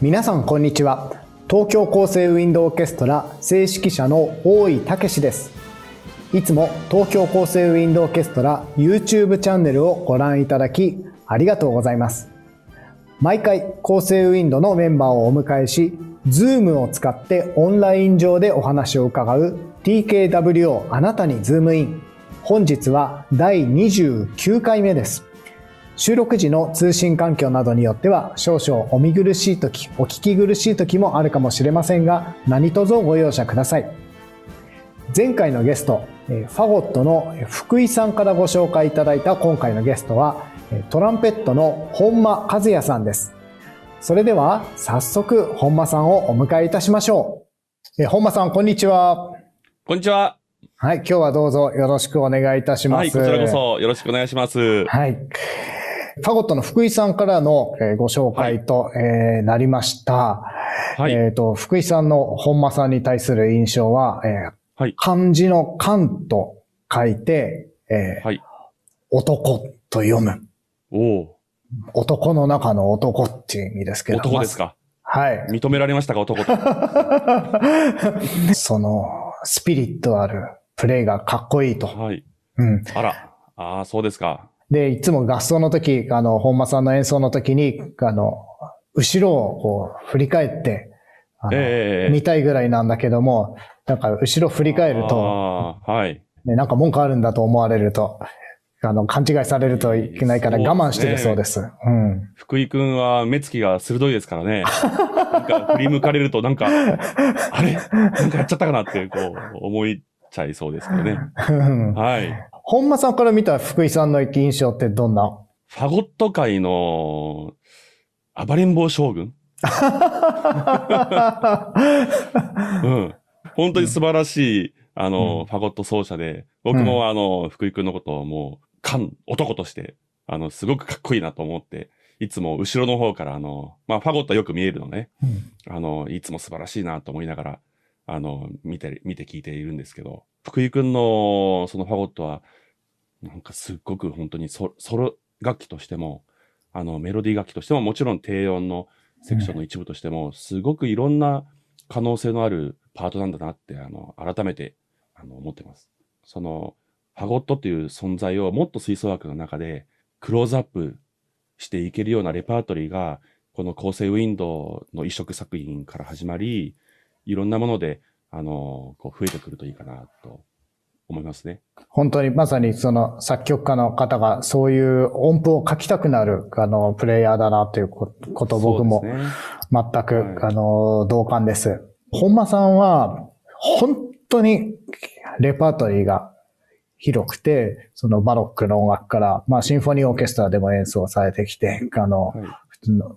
皆さんこんにちは東京構成ウィンドオーケストラ正指揮者の大井武ですいつも東京構成ウィンドオーケストラ YouTube チャンネルをご覧いただきありがとうございます毎回構成ウィンドのメンバーをお迎えし Zoom を使ってオンライン上でお話を伺う TKWO あなたにズームイン本日は第29回目です収録時の通信環境などによっては少々お見苦しい時、お聞き苦しい時もあるかもしれませんが、何卒ご容赦ください。前回のゲスト、ファゴットの福井さんからご紹介いただいた今回のゲストは、トランペットの本間和也さんです。それでは早速本間さんをお迎えいたしましょう。本間さん、こんにちは。こんにちは。はい、今日はどうぞよろしくお願いいたします。はい、こちらこそよろしくお願いします。はい。ファゴットの福井さんからのご紹介となりました。はい、えっ、ー、と、福井さんの本間さんに対する印象は、えーはい、漢字の漢と書いて、えー、はい、男と読む。お男の中の男っていう意味ですけど。男ですか、ま、はい。認められましたか、男と。その、スピリットあるプレイがかっこいいと。はい。うん。あら。ああ、そうですか。で、いつも合奏の時、あの、本間さんの演奏の時に、あの、後ろをこう振り返って、えー、見たいぐらいなんだけども、なんか後ろ振り返ると、はい。ね、なんか文句あるんだと思われると、あの、勘違いされるといけないから我慢してるそうです。うですね、うん。福井くんは目つきが鋭いですからね。なんか振り向かれるとなんか、あれなんかやっちゃったかなってこう思いちゃいそうですけどね。はい。本間さんから見た福井さんの印象ってどんなファゴット界の暴れん坊将軍 うん。本当に素晴らしい、あの、うん、ファゴット奏者で、僕もあの、福井くんのことをもう、感、男として、あの、すごくかっこいいなと思って、いつも後ろの方からあの、まあ、ファゴットはよく見えるのね、うん、あの、いつも素晴らしいなと思いながら、あの、見て、見て聞いているんですけど、福井くんのそのファゴットは、なんかすっごく本当にソソロ楽器としても、あのメロディー楽器としても、もちろん低音のセクションの一部としても、すごくいろんな可能性のあるパートなんだなって、あの、改めて、あの、思ってます。その、ハゴットっていう存在をもっと吹奏楽の中でクローズアップしていけるようなレパートリーが、この構成ウィンドウの移植作品から始まり、いろんなもので、あの、こう増えてくるといいかなと思いますね。本当にまさにその作曲家の方がそういう音符を書きたくなるあのプレイヤーだなということ僕も全く、ねはい、あの同感です。本間さんは本当にレパートリーが広くて、そのバロックの音楽から、まあシンフォニーオーケストラでも演奏されてきて、あの、はい、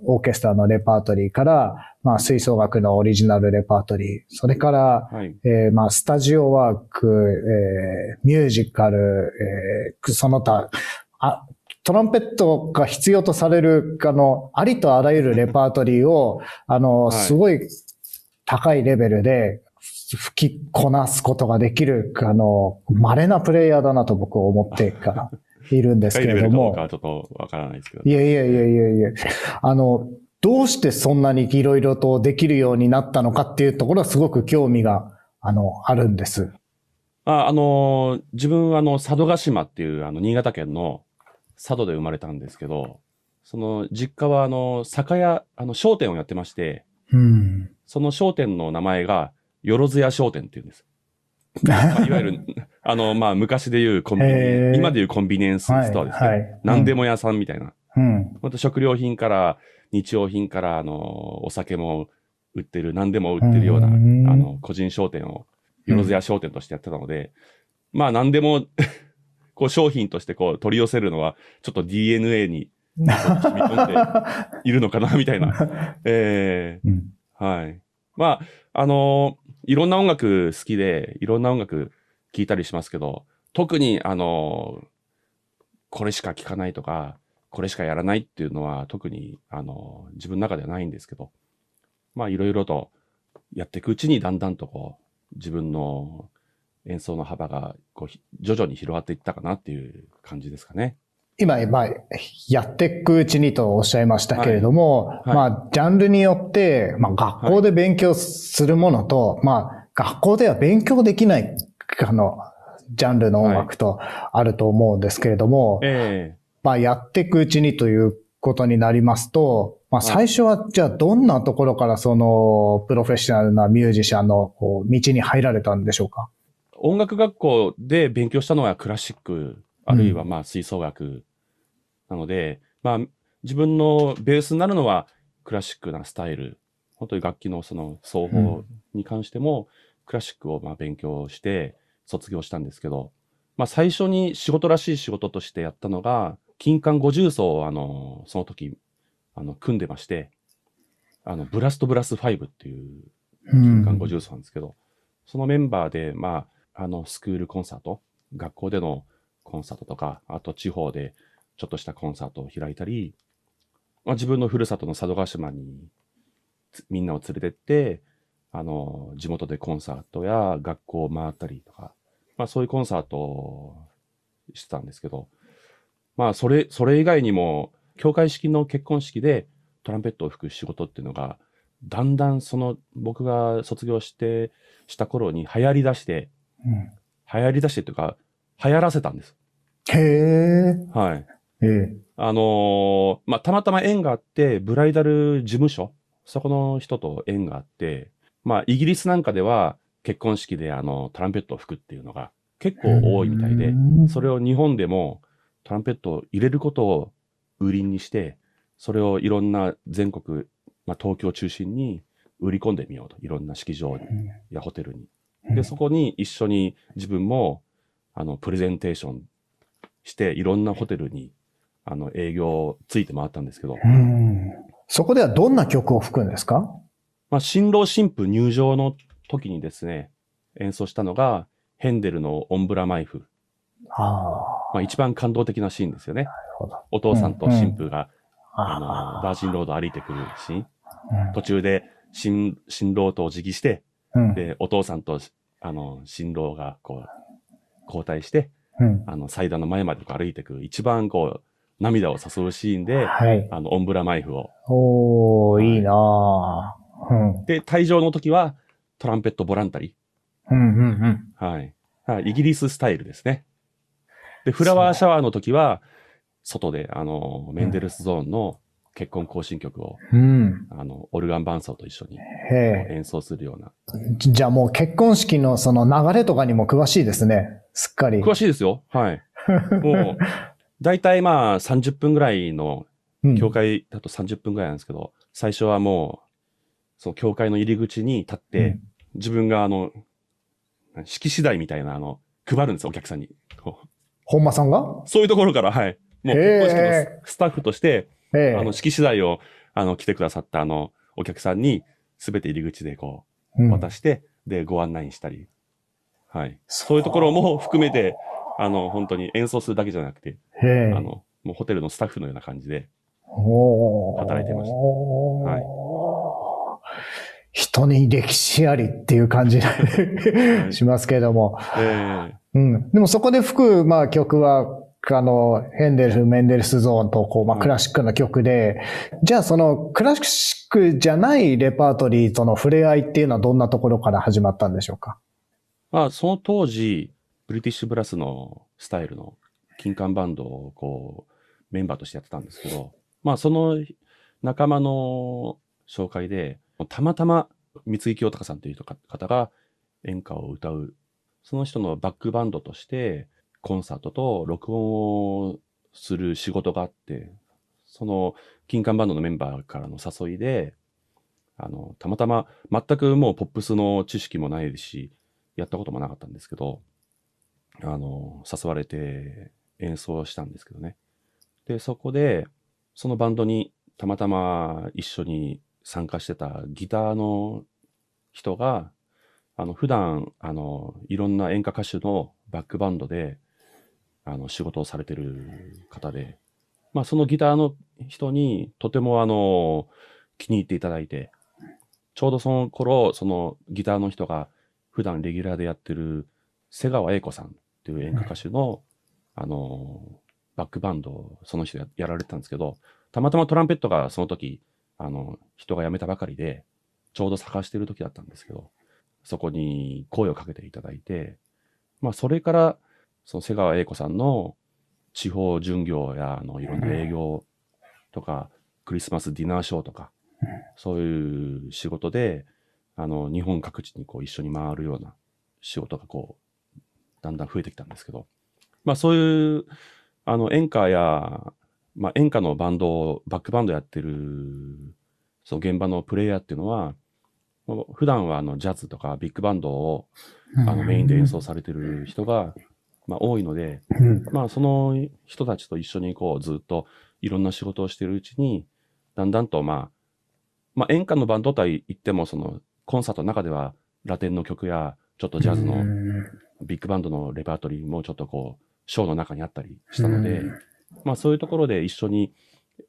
オーケストラのレパートリーから、まあ、吹奏楽のオリジナルレパートリー、それから、はい、えー、まあ、スタジオワーク、えー、ミュージカル、えー、その他、あトランペットが必要とされる、あの、ありとあらゆるレパートリーを、あの、はい、すごい高いレベルで吹きこなすことができる、あの、稀なプレイヤーだなと僕は思ってから。いるんですけれども。ちょっとわからないですけど、ね、いやいやいやいやいや。あの、どうしてそんなにいろいろとできるようになったのかっていうところはすごく興味が、あの、あるんです。あ、あの自分はあの、佐渡島っていう、あの、新潟県の佐渡で生まれたんですけど、その、実家はあの、酒屋、あの、商店をやってまして、うん、その商店の名前が、よろずや商店っていうんです。いわゆるあの、まあ、昔で言うコンビニ、今で言うコンビニエンスストアですね。はいはい、何でも屋さんみたいな。うん。ほんと食料品から、日用品から、あの、お酒も売ってる、何でも売ってるような、うん、あの、個人商店を、よろずや商店としてやってたので、うん、まあ、何でも こう、商品としてこう、取り寄せるのは、ちょっと DNA に、染み込んで いるのかな、みたいな。ええーうん、はい。まあ、あのー、いろんな音楽好きで、いろんな音楽聞いたりしますけど、特にあの、これしか聞かないとか、これしかやらないっていうのは特にあの、自分の中ではないんですけど、まあいろいろとやっていくうちにだんだんとこう、自分の演奏の幅がこう徐々に広がっていったかなっていう感じですかね。今、まあ、やっていくうちにとおっしゃいましたけれども、はいはい、まあ、ジャンルによって、まあ、学校で勉強するものと、はい、まあ、学校では勉強できないあの、ジャンルの音楽とあると思うんですけれども、はいえー、まあやっていくうちにということになりますと、まあ最初はじゃあどんなところからそのプロフェッショナルなミュージシャンのこう道に入られたんでしょうか音楽学校で勉強したのはクラシック、あるいはまあ吹奏楽なので、うん、まあ自分のベースになるのはクラシックなスタイル、本当に楽器のその奏法に関しても、うんクラシックをまあ勉強して卒業したんですけど、まあ、最初に仕事らしい仕事としてやったのが、金管五重奏をあのその時あの組んでまして、あのブラストブラス5っていう金管五重奏なんですけど、うん、そのメンバーで、まあ、あのスクールコンサート、学校でのコンサートとか、あと地方でちょっとしたコンサートを開いたり、まあ、自分のふるさとの佐渡島にみんなを連れてって、あの、地元でコンサートや学校を回ったりとか、まあそういうコンサートをしてたんですけど、まあそれ、それ以外にも、教会式の結婚式でトランペットを吹く仕事っていうのが、だんだんその僕が卒業してした頃に流行り出して、流行り出してというか、流行らせたんです。へえ。はい。ええ。あのー、まあ、たまたま縁があって、ブライダル事務所、そこの人と縁があって、まあ、イギリスなんかでは結婚式であのトランペットを吹くっていうのが結構多いみたいで、それを日本でもトランペットを入れることを売りにして、それをいろんな全国、まあ、東京を中心に売り込んでみようと、いろんな式場やホテルに。で、そこに一緒に自分もあのプレゼンテーションして、いろんなホテルにあの営業をついて回ったんですけど。そこではどんな曲を吹くんですかまあ、新郎新婦入場の時にですね、演奏したのが、ヘンデルのオンブラマイフ。あまあ、一番感動的なシーンですよね。お父さんと新婦が、うんうん、あの、バージンロード歩いてくるシーン。途中で新、新郎とお辞儀して、うん、で、お父さんと、あの、新郎が、こう、交代して、うん、あの、祭壇の前まで歩いてくる、一番こう、涙を誘うシーンで、はい、あの、オンブラマイフを。おー、はい、いいなぁ。で、退場の時はトランペットボランタリー。うんうんうん。はい。イギリススタイルですね。で、フラワーシャワーの時は、外で、あの、メンデルスゾーンの結婚行進曲を、うん、あの、オルガン伴奏と一緒に演奏するような。じゃあもう結婚式のその流れとかにも詳しいですね。すっかり。詳しいですよ。はい。もう、だいたいまあ30分ぐらいの、教会だと30分ぐらいなんですけど、うん、最初はもうそう、教会の入り口に立って、うん、自分があの、式次第みたいな、あの、配るんですお客さんに。本間さんがそういうところから、はい。もう結婚式のスタッフとして、あの、式次第を、あの、来てくださった、あの、お客さんに、すべて入り口でこう、渡して、うん、で、ご案内したり。はい。そういうところも含めて、あの、本当に演奏するだけじゃなくて、あの、もうホテルのスタッフのような感じで、働いてました。はい。人に歴史ありっていう感じしますけれども。えー、うん。でもそこで吹く、まあ曲は、あの、ヘンデル、メンデルスゾーンと、こう、まあ、クラシックの曲で、じゃあその、クラシックじゃないレパートリーとの触れ合いっていうのはどんなところから始まったんでしょうかまあ、その当時、ブリティッシュブラスのスタイルの金管バンドを、こう、メンバーとしてやってたんですけど、まあ、その仲間の紹介で、たまたま三井清隆さんという方が演歌を歌う、その人のバックバンドとしてコンサートと録音をする仕事があって、その金管バンドのメンバーからの誘いで、あの、たまたま全くもうポップスの知識もないし、やったこともなかったんですけど、あの、誘われて演奏したんですけどね。で、そこで、そのバンドにたまたま一緒に参加してたギターの人が、あの、普段、あの、いろんな演歌歌手のバックバンドで、あの、仕事をされてる方で、まあ、そのギターの人に、とても、あの、気に入っていただいて、ちょうどその頃、そのギターの人が、普段レギュラーでやってる、瀬川栄子さんっていう演歌歌手の、あの、バックバンドをその人やられてたんですけど、たまたまトランペットがその時、あの、人が辞めたばかりで、ちょうど探してる時だったんですけど、そこに声をかけていただいて、まあ、それから、その瀬川栄子さんの地方巡業や、あの、いろんな営業とか、クリスマスディナーショーとか、そういう仕事で、あの、日本各地にこう一緒に回るような仕事がこう、だんだん増えてきたんですけど、まあそういう、あの、演歌やまあ、演歌のバンドを、バックバンドやってる、その現場のプレイヤーっていうのは、普段はあのジャズとかビッグバンドをあのメインで演奏されてる人が、まあ、多いので、まあ、その人たちと一緒にこうずっといろんな仕事をしてるうちに、だんだんと、まあ、まあ、演歌のバンドとは言っても、そのコンサートの中ではラテンの曲や、ちょっとジャズのビッグバンドのレパートリーもちょっとこう、ショーの中にあったりしたので、まあ、そういうところで一緒に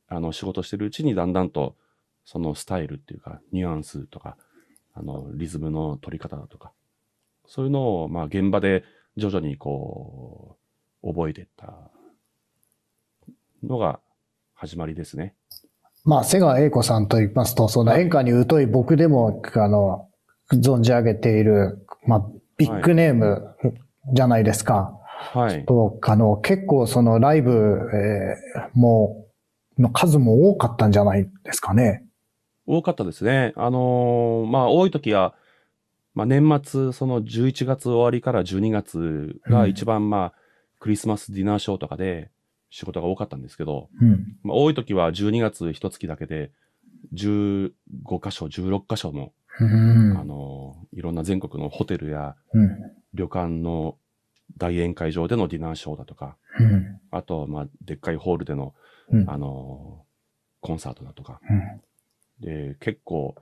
あの仕事してるうちにだんだんとそのスタイルっていうかニュアンスとかあのリズムの取り方だとかそういうのをまあ現場で徐々にこう覚えていったのが始まりですね。まあ、瀬川栄子さんと言いますと、その演歌に疎い僕でも、あの、存じ上げている、まあ、ビッグネームじゃないですか。はい。とかの、結構そのライブ、えー、もの数も多かったんじゃないですかね。多かったですね。あのー、まあ、多い時は、まあ、年末、その11月終わりから12月が一番、まあ、クリスマスディナーショーとかで仕事が多かったんですけど、うん、まあ、多い時は12月一月だけで、15箇所、16箇所も、うん、あのー、いろんな全国のホテルや旅館の大宴会場でのディナーショーだとか、うん、あと、まあ、でっかいホールでの、うん、あのー、コンサートだとか、うん、で、結構、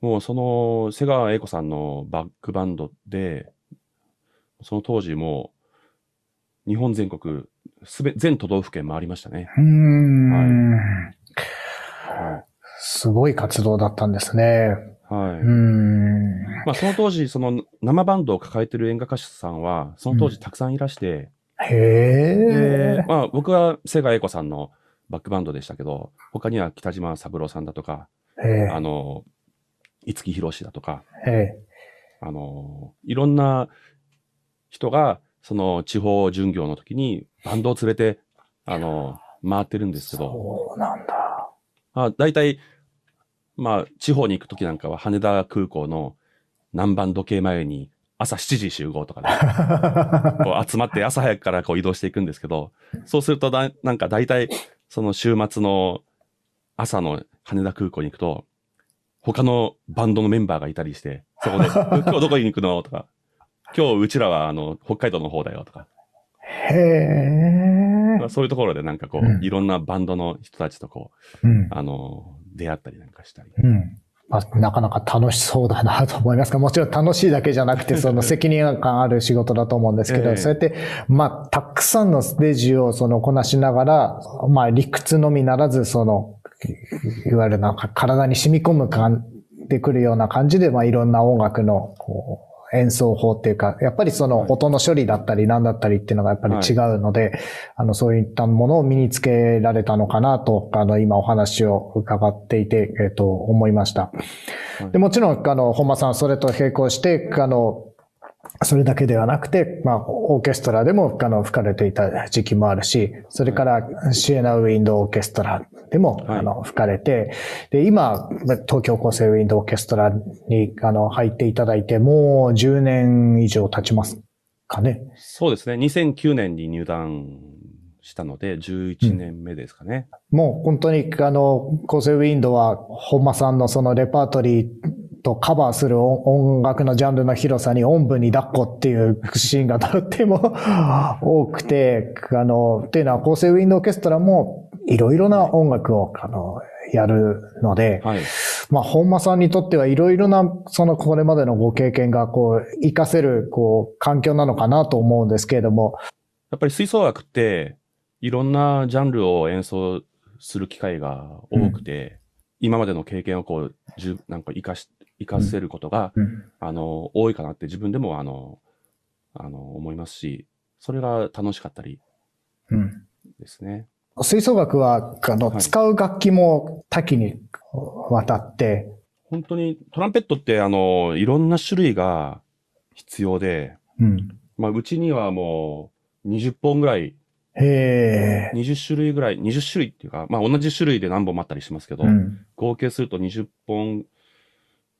もうその、瀬川栄子さんのバックバンドで、その当時も日本全国、すべ、全都道府県回りましたね。うん。はい。はい、すごい活動だったんですね。はい。まあ、その当時、その生バンドを抱えてる演歌歌手さんは、その当時たくさんいらして、うん、へえ。まあ、僕は瀬川栄子さんのバックバンドでしたけど、他には北島三郎さんだとか、あの、五木ひろしだとか、あの、いろんな人が、その地方巡業の時にバンドを連れて、あの、回ってるんですけど。そうなんだ。まあ、大体、まあ、地方に行くときなんかは羽田空港の南蛮時計前に朝7時集合とかね、こう集まって朝早くからこう移動していくんですけど、そうするとだ、なんか大体、その週末の朝の羽田空港に行くと、他のバンドのメンバーがいたりして、そこで、今日どこに行くのとか、今日うちらはあの北海道の方だよとか。へえ。そういうところでなんかこう、うん、いろんなバンドの人たちとこう、うん、あの、出会ったりなんかしたり。うんまあ、なかなか楽しそうだなと思いますが、もちろん楽しいだけじゃなくて、その責任感ある仕事だと思うんですけど、ええ、そうやって、まあ、たくさんのステージをそのこなしながら、まあ、理屈のみならず、その、いわゆるなんか体に染み込む感でくるような感じで、まあ、いろんな音楽の、こう、演奏法っていうか、やっぱりその音の処理だったり何だったりっていうのがやっぱり違うので、はい、あの、そういったものを身につけられたのかなと、あの、今お話を伺っていて、えっ、ー、と、思いました。でもちろん、あの、本間さん、それと並行して、あの、それだけではなくて、まあ、オーケストラでも、あの、吹かれていた時期もあるし、それから、シエナウィンドオーケストラでも、あの、吹かれて、で、今、東京厚生ウィンドオーケストラに、あの、入っていただいて、もう10年以上経ちますかね。そうですね。2009年に入団したので、11年目ですかね。うん、もう本当に、あの、構成ウィンドは、本間さんのそのレパートリーとカバーする音楽のジャンルの広さに音部に抱っこっていうシーンがとっても多くて、あの、っていうのは構成ウィンドオーケストラもいろいろな音楽を、あの、やるので、はい、まあ、本間さんにとってはいろいろな、そのこれまでのご経験が、こう、活かせる、こう、環境なのかなと思うんですけれども。やっぱり吹奏楽って、いろんなジャンルを演奏する機会が多くて、うん今までの経験をこう、じゅなんか生かし生かせることが、うん、あの多いかなって自分でもあのあの思いますし、それが楽しかったりですね。うん、吹奏楽はあの、はい、使う楽器も多岐にわたって。本当にトランペットってあのいろんな種類が必要で、うんまあ、うちにはもう20本ぐらいへえ。20種類ぐらい、20種類っていうか、まあ同じ種類で何本もあったりしますけど、うん、合計すると20本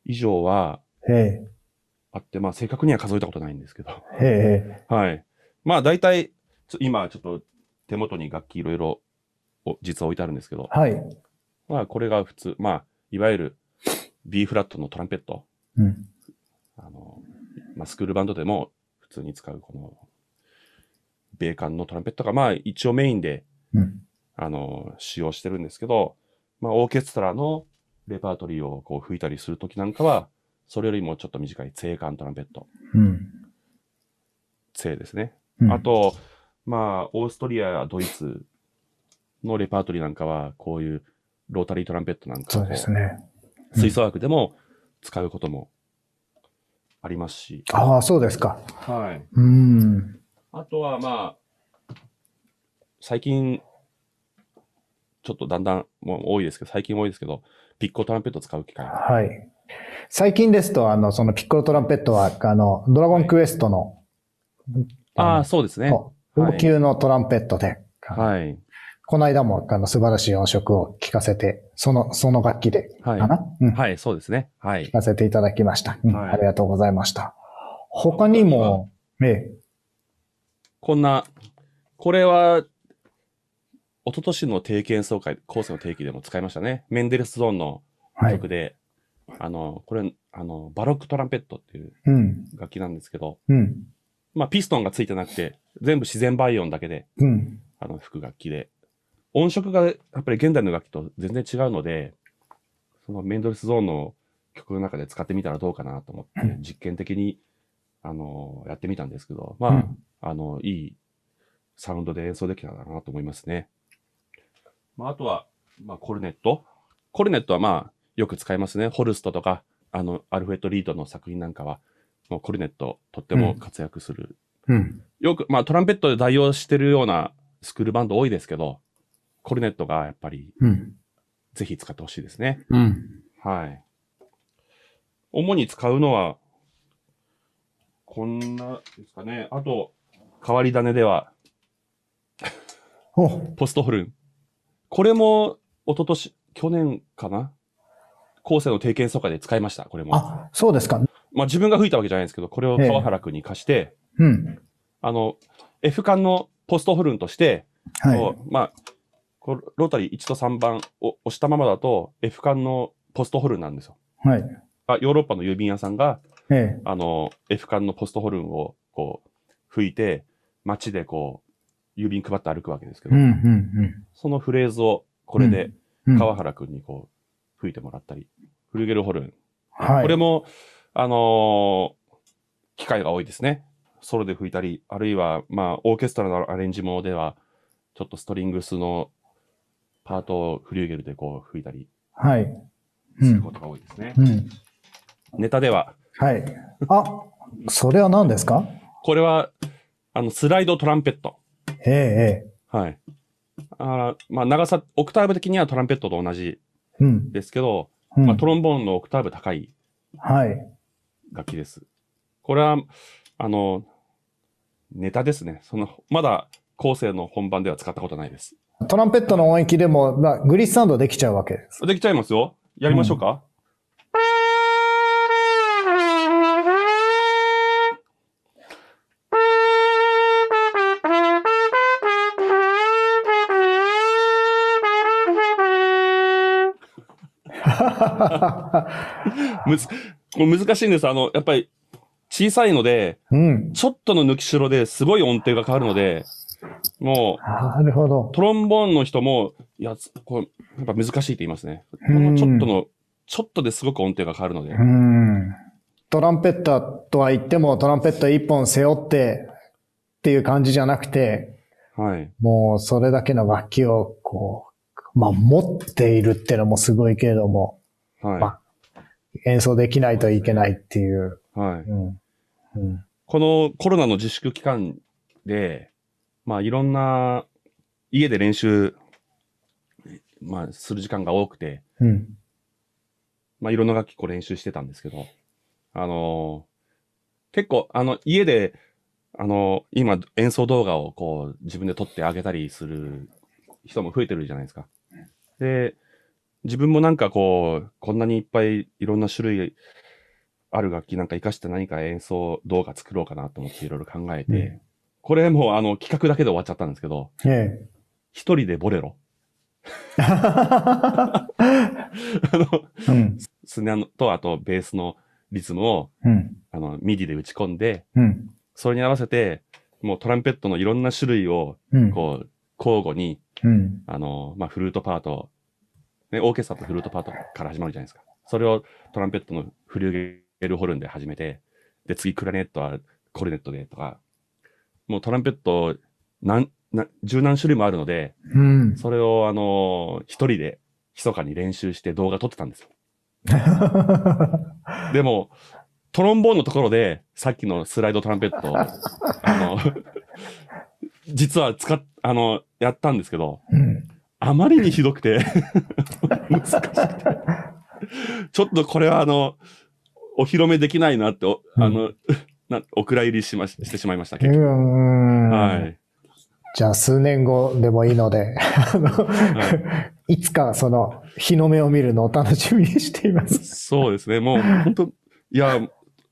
以上はあって、まあ正確には数えたことないんですけど。はい。まあ大体、今ちょっと手元に楽器いろいろ実は置いてあるんですけど。はい。まあこれが普通、まあいわゆる B フラットのトランペット。うん。あの、まあスクールバンドでも普通に使うこの米韓のトランペットがまあ一応メインで、うん、あの、使用してるんですけど、まあオーケストラのレパートリーをこう吹いたりするときなんかは、それよりもちょっと短い、正管トランペット。うん。青ですね。うん、あと、まあ、オーストリア、やドイツのレパートリーなんかは、こういうロータリートランペットなんかそうですね。吹奏楽でも使うこともありますし。ああ、そうですか。はい。うん。あとは、まあ、最近、ちょっとだんだんもう多いですけど、最近多いですけど、ピッコトランペット使う機会はい。最近ですと、あの、そのピッコロトランペットは、あの、ドラゴンクエストの、ああ、そうですね。高級のトランペットで、はい。この間も、あの、素晴らしい音色を聴かせて、その、その楽器で、はい、かな、うん、はい、そうですね。はい。聴かせていただきました、うん、はい、ありがとうございました。他にも、ええ。こんな、これは、一昨年の定期演奏会、後世の定期でも使いましたね。メンデルスゾーンの曲で、はい、あの、これ、あの、バロックトランペットっていう楽器なんですけど、うん、まあ、ピストンがついてなくて、全部自然倍音だけで、うん、あの、吹く楽器で、音色がやっぱり現代の楽器と全然違うので、そのメンデルスゾーンの曲の中で使ってみたらどうかなと思って、実験的に、あの、やってみたんですけど、まあ、うん、あの、いいサウンドで演奏できたらなと思いますね。まあ、あとは、まあ、コルネット。コルネットはまあ、よく使いますね。ホルストとか、あの、アルフェット・リードの作品なんかは、もうコルネット、とっても活躍する。うん。うん、よく、まあ、トランペットで代用してるようなスクールバンド多いですけど、コルネットがやっぱり、うん、ぜひ使ってほしいですね。うん。はい。主に使うのは、こんなですかね。あと、変わり種では、ポストホルン。これも、一昨年去年かな後世の定験総会で使いました、これも。あ、そうですか。まあ自分が吹いたわけじゃないんですけど、これを川原君に貸して、えー、うん。あの、F 館のポストホルンとして、はい、まあ、こロータリー1と3番を押したままだと、F 館のポストホルンなんですよ。はい。あヨーロッパの郵便屋さんが、ええ、あの、F 館のポストホルンをこう、吹いて、街でこう、郵便配って歩くわけですけど、うんうんうん、そのフレーズをこれで川原くんにこう吹いてもらったり、フルゲルホルン。はい、これも、あのー、機会が多いですね。ソロで吹いたり、あるいは、まあ、オーケストラのアレンジもでは、ちょっとストリングスのパートをフリーゲルでこう吹いたり、はい。することが多いですね。うん、うん、ネタでは。はい。あ、それは何ですかこれは、あの、スライドトランペット。ええ。はい。あまあ、長さ、オクターブ的にはトランペットと同じですけど、うん、まあ、トロンボーンのオクターブ高い楽器です。これは、あの、ネタですね。その、まだ後世の本番では使ったことないです。トランペットの音域でも、まあ、グリッサンドできちゃうわけです。できちゃいますよ。やりましょうか、うん むず、これ難しいんです。あの、やっぱり小さいので、うん、ちょっとの抜きしろですごい音程が変わるので、もう、なるほど。トロンボーンの人も、いや、こう、やっぱ難しいって言いますね。ちょっとの、ちょっとですごく音程が変わるので。トランペッターとは言っても、トランペット一本背負ってっていう感じじゃなくて、はい。もうそれだけの楽器をこう、まあ持っているっていうのもすごいけれども、はい、まあ、演奏できないといけないっていう。はい、うんうん、このコロナの自粛期間で、まあ、いろんな家で練習、まあ、する時間が多くて、うん、まあ、いろんな楽器こう練習してたんですけど、あのー、結構、あの、家で、あのー、今、演奏動画をこう、自分で撮ってあげたりする人も増えてるじゃないですか。で、自分もなんかこう、こんなにいっぱいいろんな種類ある楽器なんか生かして何か演奏動画作ろうかなと思っていろいろ考えて、うん、これもうあの企画だけで終わっちゃったんですけど、一、人でボレロ。あの、うん、スネアとあとベースのリズムを、うん、あのミディで打ち込んで、うん、それに合わせて、もうトランペットのいろんな種類を、こう、交互に、あの、まあ、フルートパート、ね、オーケストラとフルートパートから始まるじゃないですか。それをトランペットのフリューゲルホルンで始めて、で、次クラネットはコルネットでとか、もうトランペット何、何、十何種類もあるので、うん、それをあのー、一人で密かに練習して動画撮ってたんですよ。でも、トロンボーンのところで、さっきのスライドトランペットを、あの、実は使っ、あの、やったんですけど、うん、あまりにひどくて 難しくてちょっとこれはあの、お披露目できないなって、あの、なお蔵入りしまししてしまいました、結局。はい。じゃあ数年後でもいいので、あの、はい、いつかその日の目を見るのを楽しみにしています。そうですね。もう本当、いや、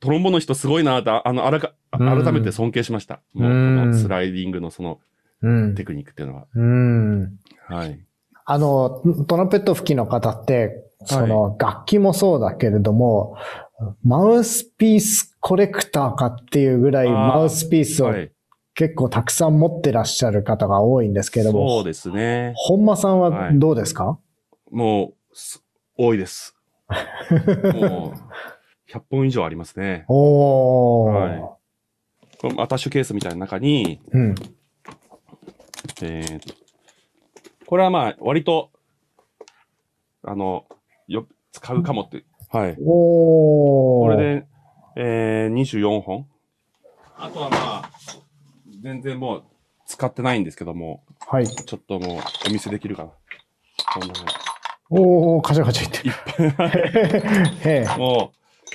トロンボの人すごいなと、あの、あらか、改めて尊敬しました。うもう、このスライディングのその、テクニックっていうのは。うん。はい。あの、トランペット吹きの方って、その楽器もそうだけれども、はい、マウスピースコレクターかっていうぐらいマウスピースを結構たくさん持ってらっしゃる方が多いんですけれども。そうですね。本間さんはどうですか、はい、もう、多いです。もう、100本以上ありますね。おー。はい。このアタッシュケースみたいな中に、うん、えっ、これはまあ、割と、あの、よ、使うかもって。はい。おこれで、えー、24本。あとはまあ、全然もう使ってないんですけども。はい。ちょっともう、お見せできるかな。こんなおおカチャカチャいって。いっぱい。も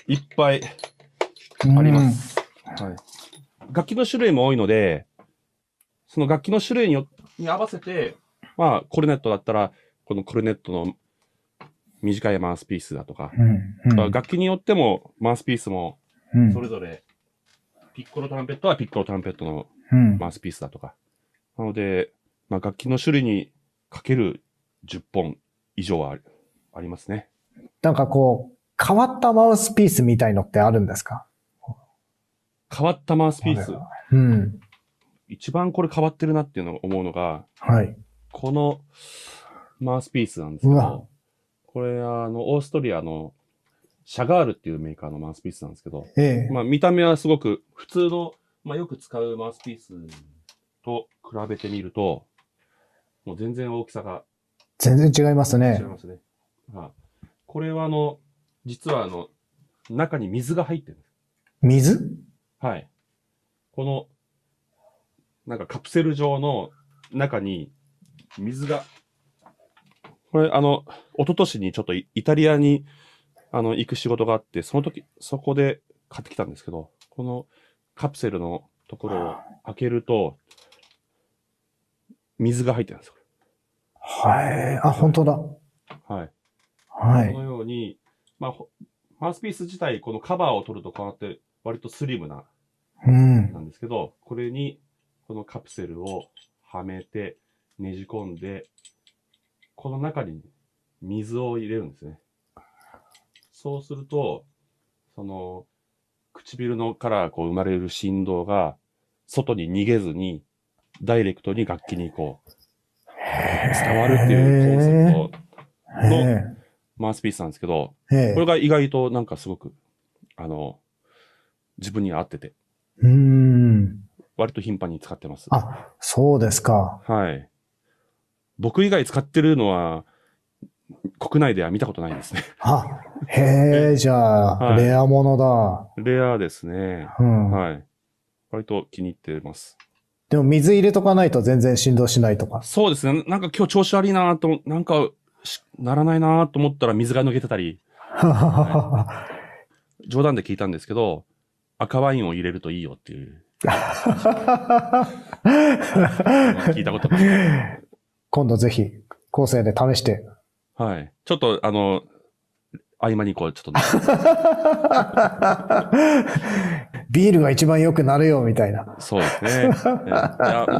う、いっぱいあります。はい。楽器の種類も多いので、その楽器の種類によに合わせて、まあ、コルネットだったら、このコルネットの短いマウスピースだとか、うんうん、楽器によってもマウスピースも、それぞれ、ピッコロタンペットはピッコロタンペットのマウスピースだとか。なので、まあ、楽器の種類にかける10本以上はありますね。なんかこう、変わったマウスピースみたいのってあるんですか変わったマウスピース。うん。一番これ変わってるなっていうのを思うのが、はい。このマウスピースなんですけど、これ、あの、オーストリアのシャガールっていうメーカーのマウスピースなんですけど、ええまあ、見た目はすごく普通の、まあ、よく使うマウスピースと比べてみると、もう全然大きさが全然違います違いね。ますね。これはあの、実はあの、中に水が入ってる水はい。この、なんかカプセル状の中に水が。これ、あの、一昨年にちょっとイタリアに、あの、行く仕事があって、その時、そこで買ってきたんですけど、このカプセルのところを開けると、水が入ってるんですよ。はい。あ、本当だ。はい。はい。このように、まあ、マウスピース自体、このカバーを取るとこうやって割とスリムな、なんですけど、これに、このカプセルをはめて、ねじ込んで、この中に水を入れるんですね。そうすると、その、唇のからこう生まれる振動が、外に逃げずに、ダイレクトに楽器にこう、伝わるっていうコンセプトのマウスピースなんですけど、これが意外となんかすごく、あの、自分に合ってて。うん。割と頻繁に使ってます。あ、そうですか。はい。僕以外使ってるのは、国内では見たことないですねあ、へえ、じゃあ、レアものだ。レアですね。うん、はい。割と気に入ってます。でも水入れとかないと全然振動しないとか。そうですね。なんか今日調子悪いなと、なんかならないなと思ったら水が抜けてたりはい、冗談で聞いたんですけど、赤ワインを入れるといいよっていう。聞いたことい。今度ぜひ、構成で試して。はい。ちょっと、あの、合間にこう、ちょっと。ビールが一番良くなるよ、みたいな。そうですね。ね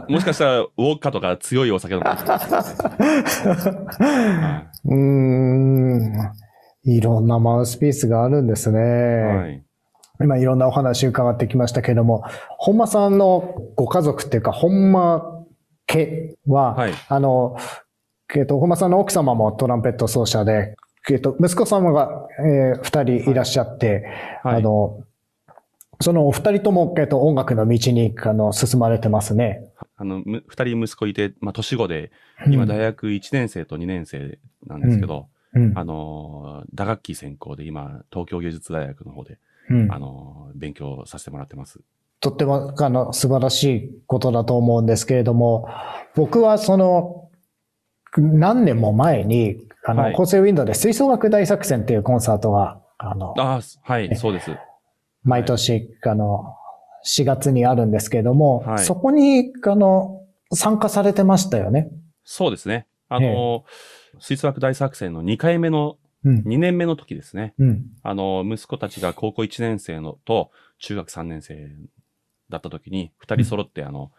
もしかしたら、ウォッカとか強いお酒の、ねうん。いろんなマウスピースがあるんですね。はい、今いろんなお話伺ってきましたけれども、本間さんのご家族っていうか、本間家は、はい、あの、えっ、と、本間さんの奥様もトランペット奏者で、えっ、と、息子様が、えー、2人いらっしゃって、はい、あの、そのお二人とも、えっ、と、音楽の道に、あの、進まれてますね。あの、二人息子いて、まあ、年子で、今大学1年生と2年生なんですけど、うんうん、あの、打楽器専攻で今、東京芸術大学の方で、うん、あの、勉強させてもらってます。とっても、あの、素晴らしいことだと思うんですけれども、僕はその、何年も前に、あの、はい、構成ウィンドウで吹奏楽大作戦っていうコンサートが、あの、あはい、そうです。毎年、はい、あの、4月にあるんですけれども、はい、そこに、あの、参加されてましたよね。そうですね。あの、吹奏楽大作戦の2回目の、うん、2年目の時ですね。うん、あの、息子たちが高校1年生のと中学3年生だった時に、二人揃って、あの、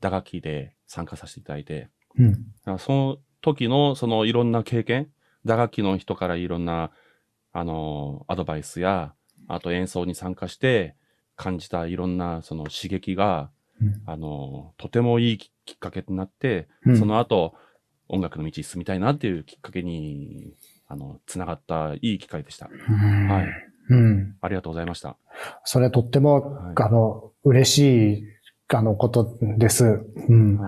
打楽器で参加させていただいて、うん、その時の、そのいろんな経験、打楽器の人からいろんな、あの、アドバイスや、あと演奏に参加して感じたいろんなその刺激が、うん、あの、とてもいいきっかけになって、うん、その後、音楽の道に進みたいなっていうきっかけに、あの、つながったいい機会でした。はい。うん。ありがとうございました。それとっても、はい、あの、嬉しい、あの、ことです。うん。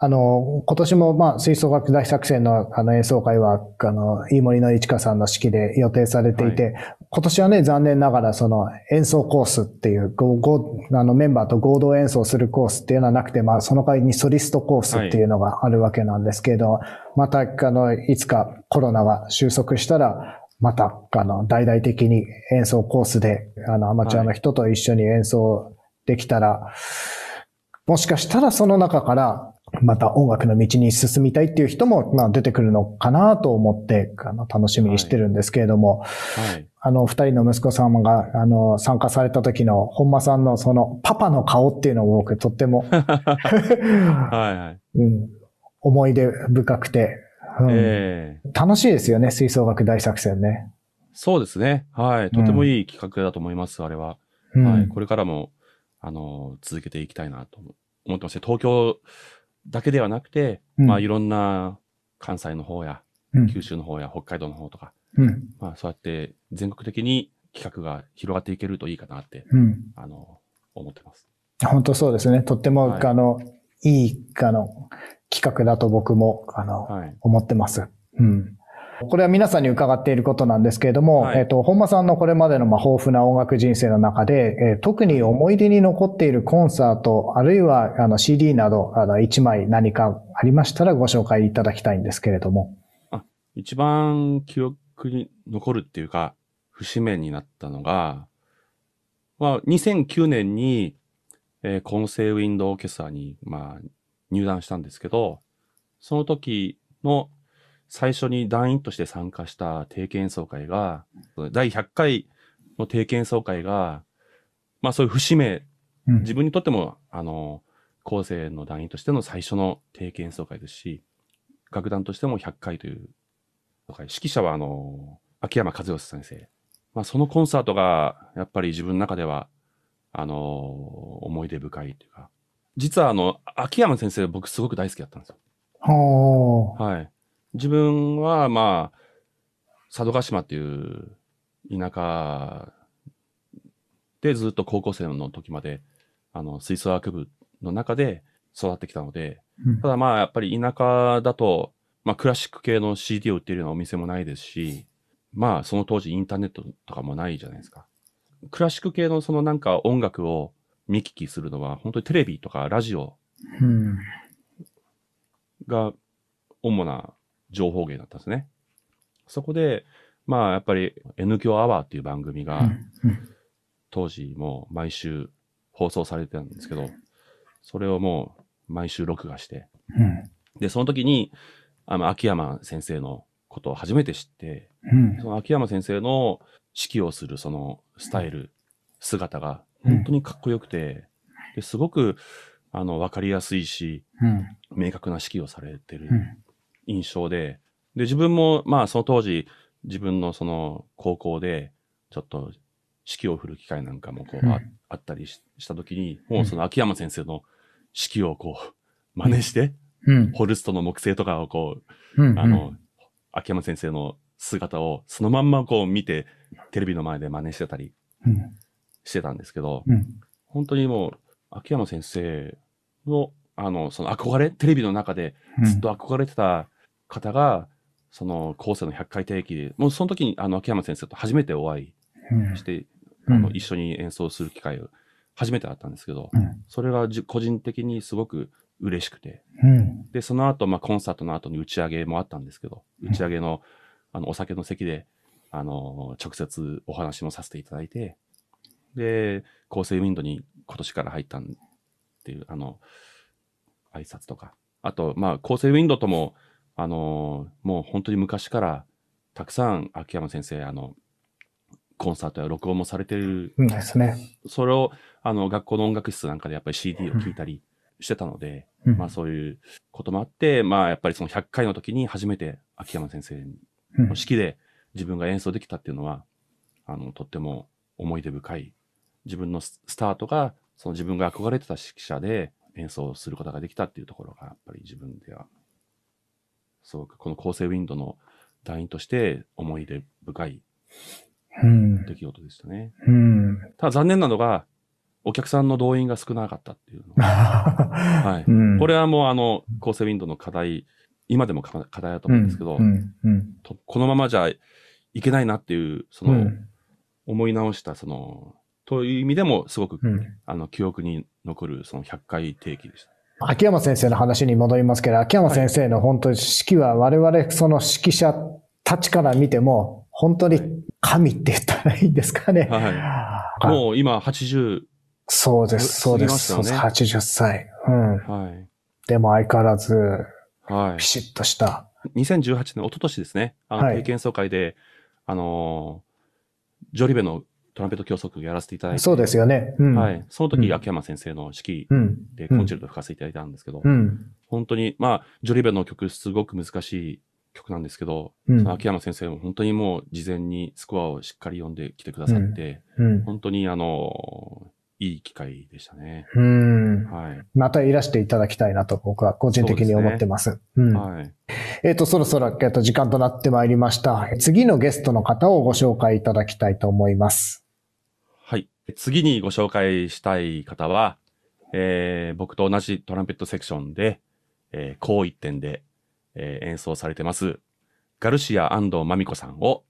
あの、今年も、まあ、吹奏楽大作戦の、あの、演奏会は、あの、飯森のいちかさんの式で予定されていて、はい、今年はね、残念ながら、その、演奏コースっていう、ご、ご、あの、メンバーと合同演奏するコースっていうのはなくて、まあ、その代わりにソリストコースっていうのがあるわけなんですけど、はい、また、あの、いつかコロナが収束したら、また、あの、大々的に演奏コースで、あの、アマチュアの人と一緒に演奏できたら、もしかしたらその中からまた音楽の道に進みたいっていう人も、まあ、出てくるのかなと思って、あの、楽しみにしてるんですけれども、はいはい、あの、二人の息子さんが、あの、参加された時の、本間さんのその、パパの顔っていうのも僕、とっても はい、うん、思い出深くて、うん、えー、楽しいですよね、吹奏楽大作戦ね。そうですね。はい。とてもいい企画だと思います、うん、あれは。はい。これからもあの、続けていきたいなと思ってますね。東京だけではなくて、うん、まあいろんな関西の方や、九州の方や北海道の方とか、うん、まあそうやって全国的に企画が広がっていけるといいかなって、あの、思ってます。本当そうですね。とっても、はい、あの、いい、あの、企画だと僕も、あの、はい、思ってます。うん。これは皆さんに伺っていることなんですけれども、はい、えっ、と、本間さんのこれまでのま豊富な音楽人生の中で、えー、特に思い出に残っているコンサート、あるいはあの CD など、あの、1枚何かありましたらご紹介いただきたいんですけれども。あ、一番記憶に残るっていうか、節目になったのが、は、2009年に、えー、コンセウィンドオーケストラに、まあ、入団したんですけど、その時の最初に団員として参加した定期演奏会が、第100回の定期演奏会が、まあそういう節目、自分にとっても、あの、後世の団員としての最初の定期演奏会ですし、楽団としても100回という、指揮者はあの、秋山和義先生。まあそのコンサートが、やっぱり自分の中では、あの、思い出深いというか、実はあの、秋山先生僕すごく大好きだったんですよ。はあ。はい。自分は、まあ、佐渡島っていう田舎でずっと高校生の時まで、あの、吹奏楽部の中で育ってきたので、うん、ただまあ、やっぱり田舎だと、まあ、クラシック系の CD を売ってるようなお店もないですし、まあ、その当時インターネットとかもないじゃないですか。クラシック系のそのなんか音楽を見聞きするのは、本当にテレビとかラジオが主な情報源だったんですね。そこで、まあやっぱり N 響アワーっていう番組が、当時もう毎週放送されてたんですけど、それをもう毎週録画して、で、その時に、あの、秋山先生のことを初めて知って、その秋山先生の指揮をするそのスタイル、姿が本当にかっこよくて、ですごく、あの、わかりやすいし、明確な指揮をされてる印象で、で、自分も、まあ、その当時、自分のその高校で、ちょっと、指揮を振る機会なんかもこう、うん、あったりした時に、もうその秋山先生の指揮をこう、真似して、うん、ホルストの木星とかをこう、うんうん、あの、秋山先生の姿をそのまんまこう見て、テレビの前で真似してたりしてたんですけど、うん、本当にもう、秋山先生の、あの、その憧れ、テレビの中でずっと憧れてた方が、その後世の百回定期もうその時にあの秋山先生と初めてお会いして、うん、あの一緒に演奏する機会を初めてあったんですけど、うん、それが個人的にすごく嬉しくて、うん、でその後、まあコンサートの後に打ち上げもあったんですけど、打ち上げのあのお酒の席であの直接お話もさせていただいて、で、構成ウィンドに今年から入ったっていう、あの、挨拶とか、あと、まあ、構成ウィンドとも、あのもう本当に昔からたくさん秋山先生あのコンサートや録音もされてる、んですね、それをあの学校の音楽室なんかでやっぱり CD を聴いたりしてたので、うん、まあそういうこともあって、まあやっぱりその100回の時に初めて秋山先生の式で自分が演奏できたっていうのは、あのとっても思い出深い自分のスタートがその自分が憧れてた指揮者で演奏することができたっていうところがやっぱり自分ではすごくこの構成ウィンドの団員として思い出深い出来事でしたね。うん、ただ残念なのが、お客さんの動員が少なかったっていうの。はい、うん、これはもうあの、構成ウィンドの課題、今でも課題だと思うんですけど、うんうん、このままじゃいけないなっていう、その、思い直した、その、という意味でも、すごく、あの、記憶に残る、その100回定期でした。秋山先生の話に戻りますけど、秋山先生の本当に指揮は我々その指揮者たちから見ても、本当に神って言ったらいいんですかね。はい。もう今80。そうです、そうです。ね、80歳。うん。はい。でも相変わらず、はい。ピシッとした。2018年、一昨年ですね。あの、定期演奏会で、はい、あのジョリベのトランペット教則やらせていただいて。そうですよね。うん、はい。その時、秋山先生の指揮でコンチェルト吹かせていただいたんですけど、うん、本当に、まあ、ジョリベの曲、すごく難しい曲なんですけど、うん、秋山先生も本当にもう事前にスコアをしっかり読んできてくださって、本当にあの、いい機会でしたね。うん。はい。またいらしていただきたいなと僕は個人的に思ってます。うすね、うん。はい。えっ、ー、と、そろそろ、えっと、時間となってまいりました。次のゲストの方をご紹介いただきたいと思います。次にご紹介したい方は、えー、僕と同じトランペットセクションで、えー、高一点で、えー、演奏されてます、ガルシア安藤真美子さんを、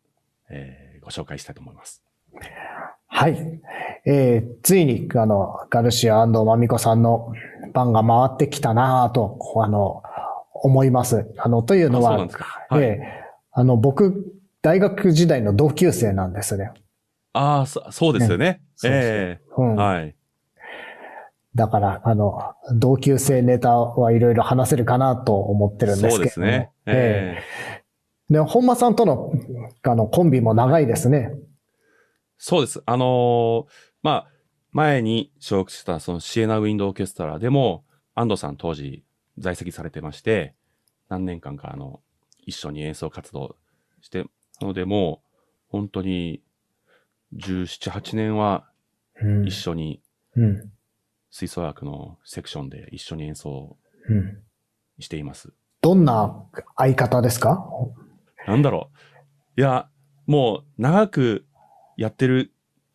えー、ご紹介したいと思います。はい。えー、ついに、あの、ガルシア安藤真美子さんの番が回ってきたなぁと、あの、思います。あの、というのは、はい、えー、あの、僕、大学時代の同級生なんですね。ああ、そうですよね。ねええーうん、はい。だから、あの、同級生ネタはいろいろ話せるかなと思ってるんですけど。そうですね。ええー、で、本間さんとの、あの、コンビも長いですね。そうです。あのー、まあ、前に所属したそのシエナウィンドオーケストラでも、安藤さん当時在籍されてまして、何年間かあの、一緒に演奏活動して、なのでもう、本当に17、8年は一緒に、吹奏楽のセクションで一緒に演奏しています。どんな相方ですかなんだろう。いや、もう長くやってる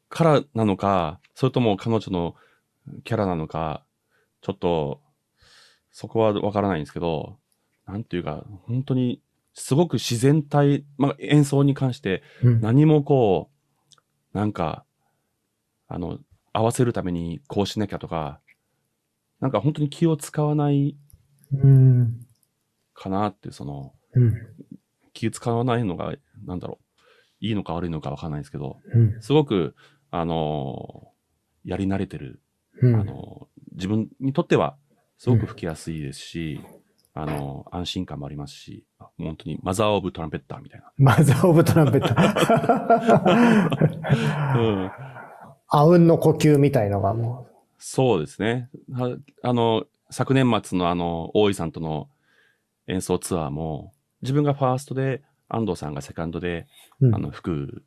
からなのか、それとも彼女のキャラなのか、ちょっと、そこはわからないんですけど、なんていうか、本当にすごく自然体、まあ、演奏に関して何もこう、なんか、あの、合わせるためにこうしなきゃとか、なんか本当に気を使わないかなって、その、うん、気を使わないのが、なんだろう、いいのか悪いのかわかんないですけど、うん、すごく、あのー、やり慣れてる、うん、あのー、自分にとってはすごく吹きやすいですし、あの、安心感もありますし、本当にマザーオブトランペッターみたいな。マザーオブトランペッター。うん。あうんの呼吸みたいのがもう。そうですね。あの、昨年末のあの、大井さんとの演奏ツアーも、自分がファーストで、安藤さんがセカンドで、うん、あの、吹く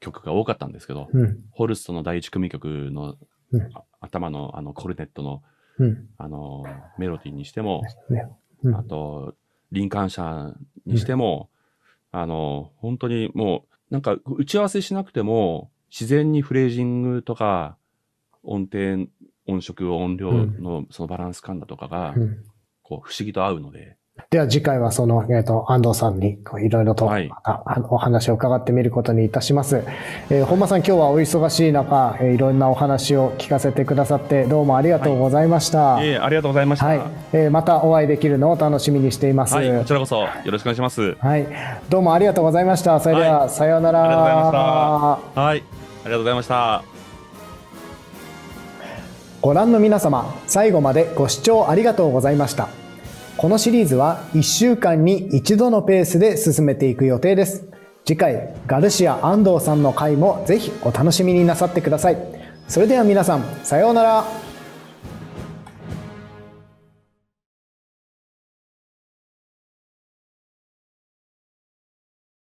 曲が多かったんですけど、うん、ホルストの第一組曲の、うん、頭のあの、コルネットの、あのメロディーにしても、ねうん、あと臨間車にしても、うん、あの本当にもうなんか打ち合わせしなくても自然にフレージングとか音程音色音量のそのバランス感だとかが、こう不思議と合うので、では次回はその、えっ、ー、と、安藤さんにいろいろとまた、はい、お話を伺ってみることにいたします。えー、本間さん、今日はお忙しい中、えいろんなお話を聞かせてくださってどうもありがとうございました。はい、えー、ありがとうございました、はい、えー、またお会いできるのを楽しみにしています。はい、こちらこそよろしくお願いします。はい、どうもありがとうございました。それでは、はい、さようなら。ありがとうございました。はい、ありがとうございました。ご覧の皆様、最後までご視聴ありがとうございました。このシリーズは1週間に1度のペースで進めていく予定です。次回、ガルシア安藤さんの回もぜひお楽しみになさってください。それでは皆さん、さようなら。